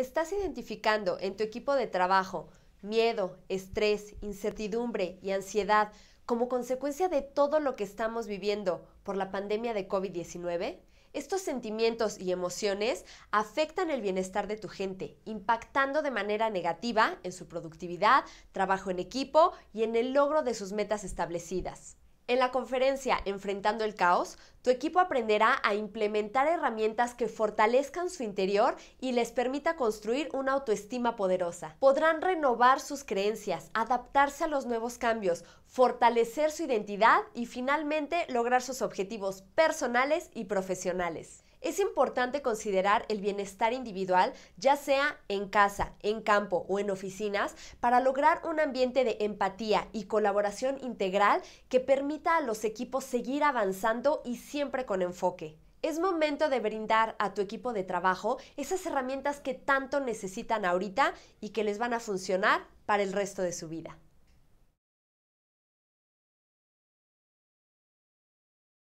¿Estás identificando en tu equipo de trabajo miedo, estrés, incertidumbre y ansiedad como consecuencia de todo lo que estamos viviendo por la pandemia de COVID-19? Estos sentimientos y emociones afectan el bienestar de tu gente, impactando de manera negativa en su productividad, trabajo en equipo y en el logro de sus metas establecidas. En la conferencia Enfrentando el Caos, tu equipo aprenderá a implementar herramientas que fortalezcan su interior y les permita construir una autoestima poderosa. Podrán renovar sus creencias, adaptarse a los nuevos cambios, fortalecer su identidad y finalmente lograr sus objetivos personales y profesionales. Es importante considerar el bienestar individual, ya sea en casa, en campo o en oficinas, para lograr un ambiente de empatía y colaboración integral que permita a los equipos seguir avanzando y siempre con enfoque. Es momento de brindar a tu equipo de trabajo esas herramientas que tanto necesitan ahorita y que les van a funcionar para el resto de su vida.